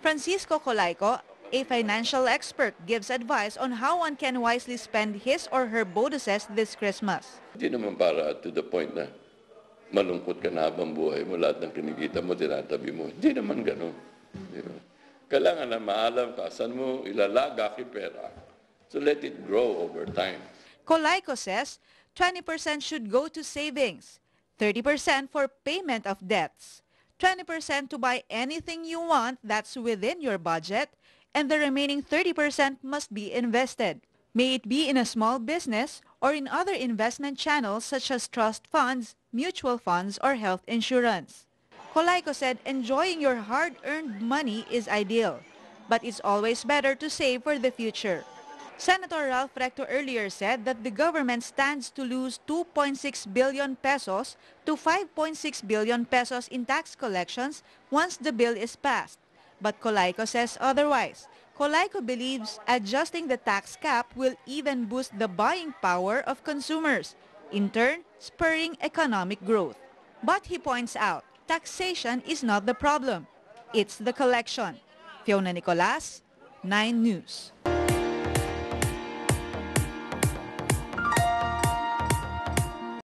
Francisco Colaico, a financial expert, gives advice on how one can wisely spend his or her bonuses this Christmas. Hindi naman para to the point na malungkot ka na habang buhay mo, lahat ng kinikita mo, tinatabi mo. Hindi naman ganun. Di Kailangan na maalam ka saan mo ilalaga ki pera. So let it grow over time. Colaico says 20% should go to savings, 30% for payment of debts, 20% to buy anything you want that's within your budget, and the remaining 30% must be invested. May it be in a small business or in other investment channels such as trust funds, mutual funds, or health insurance. Kolaiko said enjoying your hard-earned money is ideal, but it's always better to save for the future. Senator Ralph Recto earlier said that the government stands to lose 2.6 billion pesos to 5.6 billion pesos in tax collections once the bill is passed. But Colico says otherwise. Colico believes adjusting the tax cap will even boost the buying power of consumers, in turn spurring economic growth. But he points out, taxation is not the problem. It's the collection. Fiona Nicolas, 9 News.